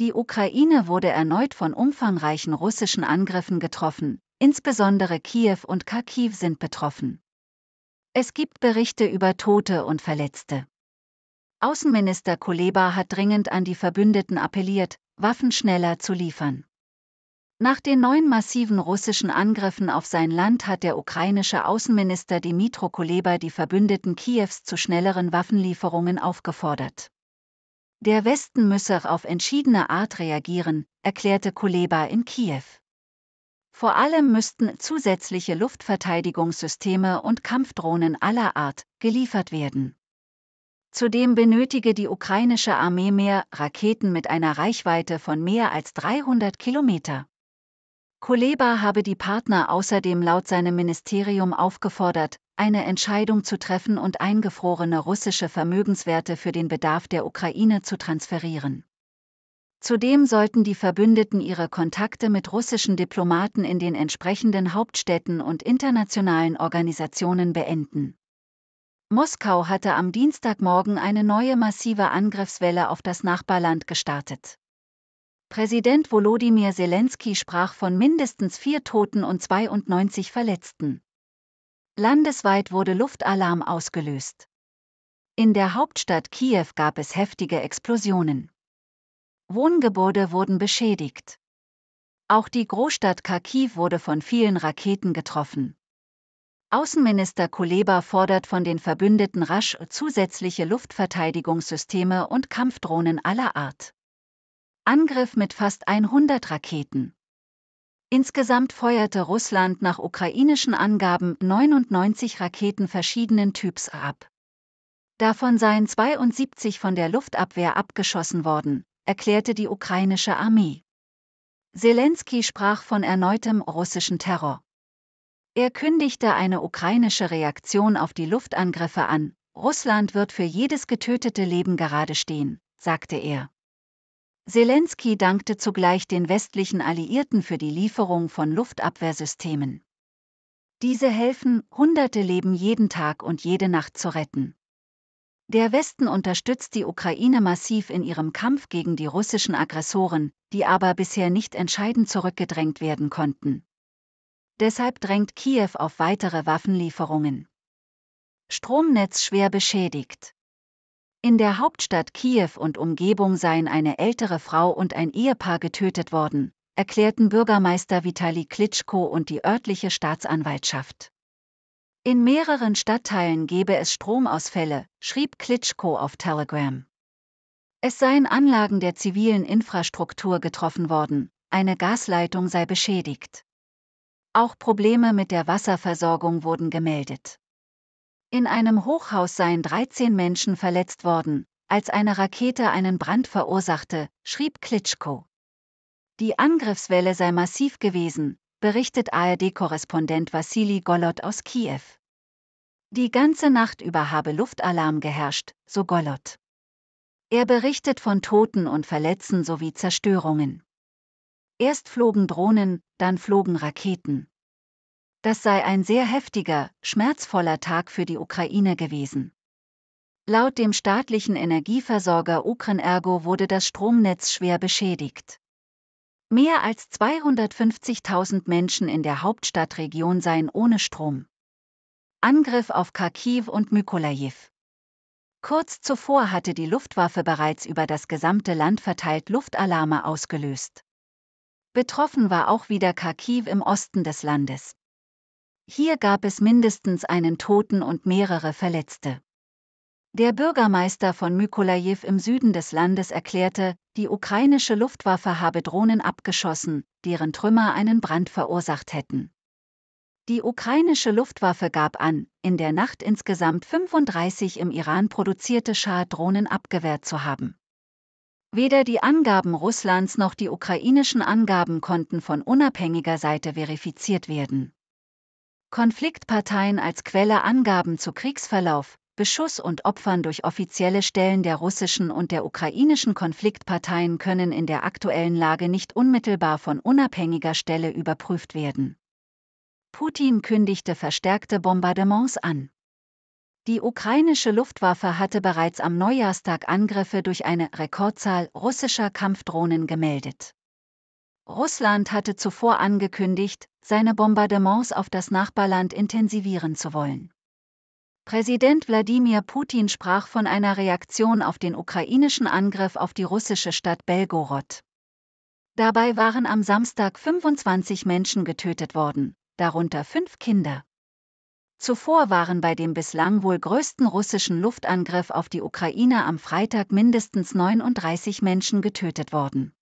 Die Ukraine wurde erneut von umfangreichen russischen Angriffen getroffen, insbesondere Kiew und Kharkiv sind betroffen. Es gibt Berichte über Tote und Verletzte. Außenminister Kuleba hat dringend an die Verbündeten appelliert, Waffen schneller zu liefern. Nach den neuen massiven russischen Angriffen auf sein Land hat der ukrainische Außenminister Dimitro Kuleba die Verbündeten Kiews zu schnelleren Waffenlieferungen aufgefordert. Der Westen müsse auf entschiedene Art reagieren, erklärte Kuleba in Kiew. Vor allem müssten zusätzliche Luftverteidigungssysteme und Kampfdrohnen aller Art geliefert werden. Zudem benötige die ukrainische Armee mehr Raketen mit einer Reichweite von mehr als 300 Kilometer. Kuleba habe die Partner außerdem laut seinem Ministerium aufgefordert, eine Entscheidung zu treffen und eingefrorene russische Vermögenswerte für den Bedarf der Ukraine zu transferieren. Zudem sollten die Verbündeten ihre Kontakte mit russischen Diplomaten in den entsprechenden Hauptstädten und internationalen Organisationen beenden. Moskau hatte am Dienstagmorgen eine neue massive Angriffswelle auf das Nachbarland gestartet. Präsident Volodymyr Zelensky sprach von mindestens vier Toten und 92 Verletzten. Landesweit wurde Luftalarm ausgelöst. In der Hauptstadt Kiew gab es heftige Explosionen. Wohngebäude wurden beschädigt. Auch die Großstadt Kharkiv wurde von vielen Raketen getroffen. Außenminister Kuleba fordert von den Verbündeten rasch zusätzliche Luftverteidigungssysteme und Kampfdrohnen aller Art. Angriff mit fast 100 Raketen. Insgesamt feuerte Russland nach ukrainischen Angaben 99 Raketen verschiedenen Typs ab. Davon seien 72 von der Luftabwehr abgeschossen worden, erklärte die ukrainische Armee. Zelensky sprach von erneutem russischen Terror. Er kündigte eine ukrainische Reaktion auf die Luftangriffe an, Russland wird für jedes getötete Leben gerade stehen, sagte er. Zelensky dankte zugleich den westlichen Alliierten für die Lieferung von Luftabwehrsystemen. Diese helfen, hunderte Leben jeden Tag und jede Nacht zu retten. Der Westen unterstützt die Ukraine massiv in ihrem Kampf gegen die russischen Aggressoren, die aber bisher nicht entscheidend zurückgedrängt werden konnten. Deshalb drängt Kiew auf weitere Waffenlieferungen. Stromnetz schwer beschädigt. In der Hauptstadt Kiew und Umgebung seien eine ältere Frau und ein Ehepaar getötet worden, erklärten Bürgermeister Vitali Klitschko und die örtliche Staatsanwaltschaft. In mehreren Stadtteilen gebe es Stromausfälle, schrieb Klitschko auf Telegram. Es seien Anlagen der zivilen Infrastruktur getroffen worden, eine Gasleitung sei beschädigt. Auch Probleme mit der Wasserversorgung wurden gemeldet. In einem Hochhaus seien 13 Menschen verletzt worden, als eine Rakete einen Brand verursachte, schrieb Klitschko. Die Angriffswelle sei massiv gewesen, berichtet ARD-Korrespondent Wassili Golot aus Kiew. Die ganze Nacht über habe Luftalarm geherrscht, so Golot. Er berichtet von Toten und Verletzten sowie Zerstörungen. Erst flogen Drohnen, dann flogen Raketen. Das sei ein sehr heftiger, schmerzvoller Tag für die Ukraine gewesen. Laut dem staatlichen Energieversorger Ukrenergo wurde das Stromnetz schwer beschädigt. Mehr als 250.000 Menschen in der Hauptstadtregion seien ohne Strom. Angriff auf Kharkiv und Mykolajew. Kurz zuvor hatte die Luftwaffe bereits über das gesamte Land verteilt Luftalarme ausgelöst. Betroffen war auch wieder Kharkiv im Osten des Landes. Hier gab es mindestens einen Toten und mehrere Verletzte. Der Bürgermeister von Mykolajew im Süden des Landes erklärte, die ukrainische Luftwaffe habe Drohnen abgeschossen, deren Trümmer einen Brand verursacht hätten. Die ukrainische Luftwaffe gab an, in der Nacht insgesamt 35 im Iran produzierte Schad-Drohnen abgewehrt zu haben. Weder die Angaben Russlands noch die ukrainischen Angaben konnten von unabhängiger Seite verifiziert werden. Konfliktparteien als Quelle Angaben zu Kriegsverlauf, Beschuss und Opfern durch offizielle Stellen der russischen und der ukrainischen Konfliktparteien können in der aktuellen Lage nicht unmittelbar von unabhängiger Stelle überprüft werden. Putin kündigte verstärkte Bombardements an. Die ukrainische Luftwaffe hatte bereits am Neujahrstag Angriffe durch eine Rekordzahl russischer Kampfdrohnen gemeldet. Russland hatte zuvor angekündigt, seine Bombardements auf das Nachbarland intensivieren zu wollen. Präsident Wladimir Putin sprach von einer Reaktion auf den ukrainischen Angriff auf die russische Stadt Belgorod. Dabei waren am Samstag 25 Menschen getötet worden, darunter fünf Kinder. Zuvor waren bei dem bislang wohl größten russischen Luftangriff auf die Ukraine am Freitag mindestens 39 Menschen getötet worden.